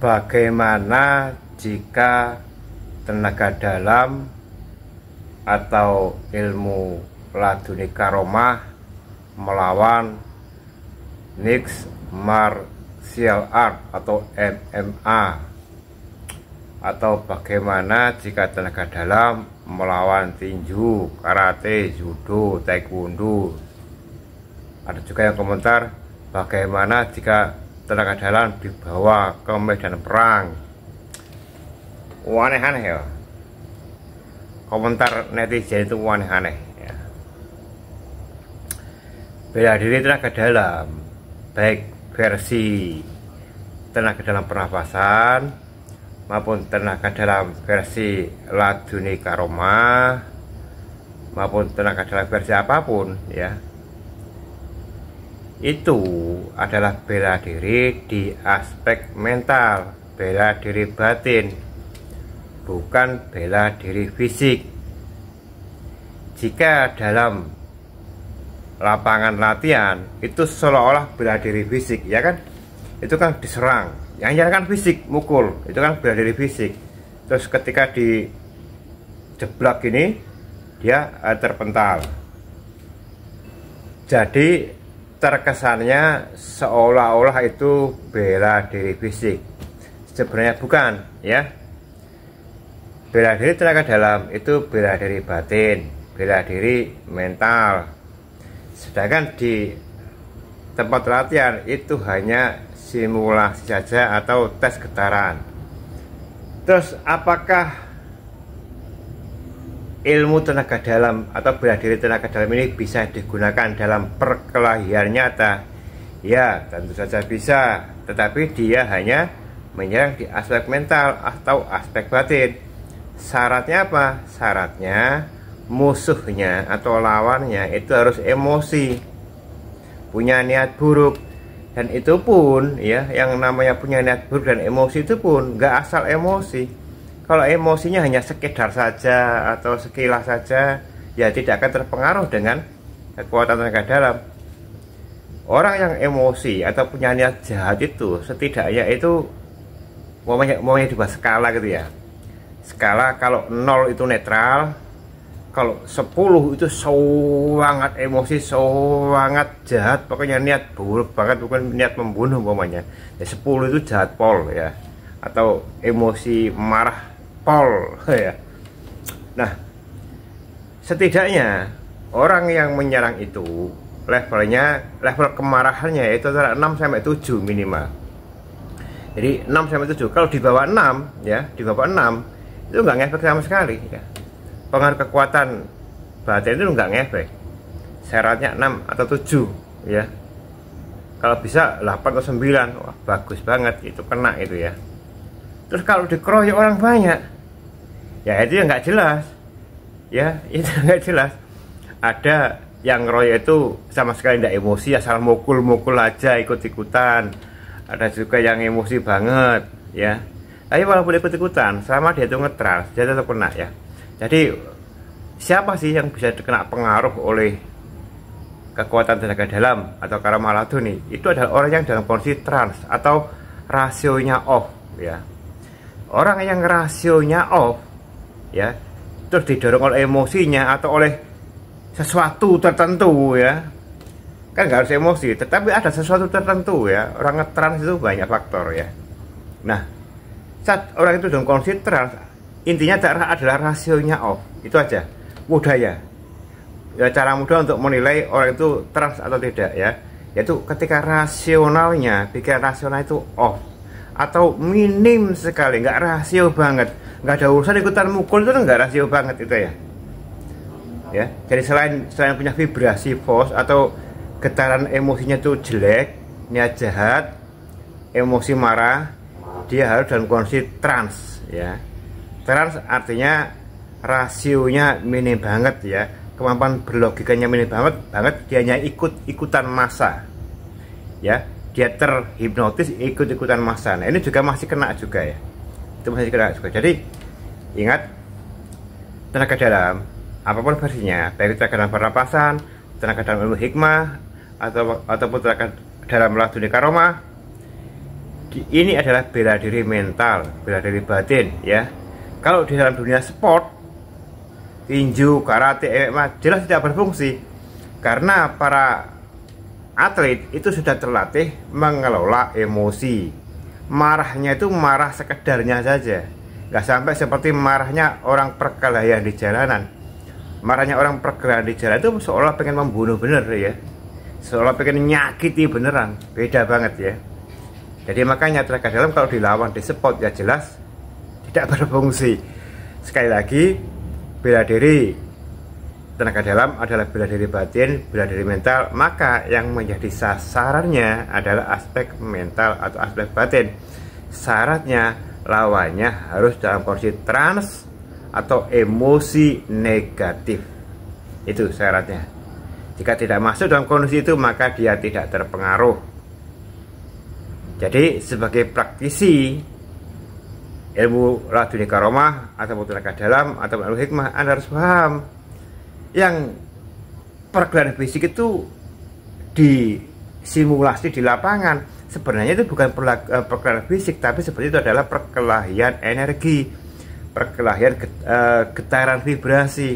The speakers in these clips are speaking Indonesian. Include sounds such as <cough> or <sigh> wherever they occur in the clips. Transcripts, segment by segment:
bagaimana jika tenaga dalam atau ilmu laduni karomah melawan mixed martial art atau MMA atau bagaimana jika tenaga dalam melawan tinju, karate, judo, taekwondo ada juga yang komentar bagaimana jika tenaga dalam dibawa ke medan perang aneh-aneh ya komentar netizen itu aneh-aneh ya. bela diri tenaga dalam baik versi tenaga dalam pernafasan maupun tenaga dalam versi laduni karoma maupun tenaga dalam versi apapun ya itu adalah bela diri di aspek mental, bela diri batin, bukan bela diri fisik. Jika dalam lapangan latihan itu seolah-olah bela diri fisik, ya kan? Itu kan diserang. Yang jalan kan fisik, mukul, itu kan bela diri fisik. Terus ketika di jeblak ini dia eh, terpental. Jadi terkesannya seolah-olah itu bela diri fisik sebenarnya bukan ya bela diri tenaga dalam itu bela diri batin bela diri mental sedangkan di tempat latihan itu hanya simulasi saja atau tes getaran terus apakah ilmu tenaga dalam atau bela diri tenaga dalam ini bisa digunakan dalam perkelahian nyata? Ya, tentu saja bisa, tetapi dia hanya menyerang di aspek mental atau aspek batin. Syaratnya apa? Syaratnya musuhnya atau lawannya itu harus emosi, punya niat buruk, dan itu pun ya yang namanya punya niat buruk dan emosi itu pun nggak asal emosi kalau emosinya hanya sekedar saja atau sekilas saja ya tidak akan terpengaruh dengan kekuatan tenaga dalam orang yang emosi atau punya niat jahat itu setidaknya itu momennya maunya dibahas skala gitu ya skala kalau nol itu netral kalau 10 itu sangat emosi sangat jahat pokoknya niat buruk banget bukan niat membunuh momennya ya 10 itu jahat pol ya atau emosi marah Paul ya. Nah, setidaknya orang yang menyerang itu levelnya level kemarahannya itu antara 6 sampai 7 minimal. Jadi 6 sampai 7. Kalau di bawah 6 ya, di bawah 6 itu nggak ngefek sama sekali ya. Pengaruh kekuatan batin itu nggak ngefek. Syaratnya 6 atau 7 ya. Kalau bisa 8 atau 9, wah bagus banget itu kena itu ya terus kalau dikeroyok orang banyak ya itu yang nggak jelas ya <laughs> itu nggak jelas ada yang ngeroyok itu sama sekali tidak emosi asal mukul-mukul aja ikut-ikutan ada juga yang emosi banget ya tapi walaupun ikut-ikutan selama dia itu ngetras dia tetap kena ya jadi siapa sih yang bisa terkena pengaruh oleh kekuatan tenaga dalam atau karma nih itu adalah orang yang dalam kondisi trans atau rasionya off ya orang yang rasionya off ya terus didorong oleh emosinya atau oleh sesuatu tertentu ya kan nggak harus emosi tetapi ada sesuatu tertentu ya orang ngetrans itu banyak faktor ya nah saat orang itu dalam kondisi trans intinya cara adalah rasionya off itu aja mudah ya. ya cara mudah untuk menilai orang itu trans atau tidak ya yaitu ketika rasionalnya pikiran rasional itu off atau minim sekali nggak rahasia banget nggak ada urusan ikutan mukul itu kan nggak rahasia banget itu ya ya jadi selain selain punya vibrasi force atau getaran emosinya itu jelek niat jahat emosi marah dia harus dalam kondisi trans ya trans artinya rasionya minim banget ya kemampuan berlogikanya minim banget banget dia hanya ikut ikutan masa ya dia terhipnotis ikut-ikutan masa nah, ini juga masih kena juga ya itu masih kena juga jadi ingat tenaga dalam apapun versinya baik tenaga dalam pernapasan tenaga dalam ilmu hikmah atau ataupun tenaga dalam dunia karomah ini adalah bela diri mental bela diri batin ya kalau di dalam dunia sport tinju karate MMA jelas tidak berfungsi karena para atlet itu sudah terlatih mengelola emosi marahnya itu marah sekedarnya saja nggak sampai seperti marahnya orang perkelahian di jalanan marahnya orang perkelahian di jalan itu seolah pengen membunuh bener ya seolah pengen nyakiti beneran beda banget ya jadi makanya tenaga dalam kalau dilawan di spot ya jelas tidak berfungsi sekali lagi bela diri tenaga dalam adalah bela diri batin, bela diri mental, maka yang menjadi sasarannya adalah aspek mental atau aspek batin. Syaratnya lawannya harus dalam porsi trans atau emosi negatif. Itu syaratnya. Jika tidak masuk dalam kondisi itu, maka dia tidak terpengaruh. Jadi sebagai praktisi ilmu Raduni karomah atau tenaga dalam atau ilmu hikmah Anda harus paham yang perkelahian fisik itu disimulasi di lapangan sebenarnya itu bukan perkelahian eh, fisik tapi seperti itu adalah perkelahian energi perkelahian eh, getaran vibrasi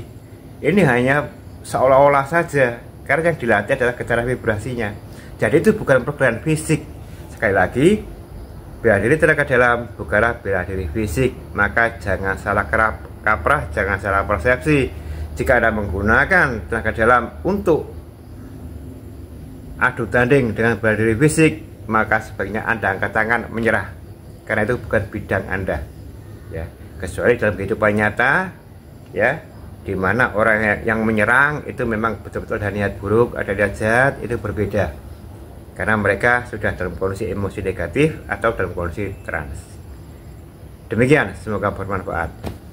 ini hanya seolah-olah saja karena yang dilatih adalah getaran vibrasinya jadi itu bukan perkelahian fisik sekali lagi bela diri tenaga dalam bukanlah bela diri fisik maka jangan salah kerap kaprah jangan salah persepsi jika Anda menggunakan tenaga dalam untuk adu tanding dengan berdiri fisik maka sebaiknya Anda angkat tangan menyerah karena itu bukan bidang Anda ya kecuali dalam kehidupan nyata ya di mana orang yang menyerang itu memang betul-betul ada niat buruk ada niat jahat itu berbeda karena mereka sudah dalam kondisi emosi negatif atau dalam kondisi trans demikian semoga bermanfaat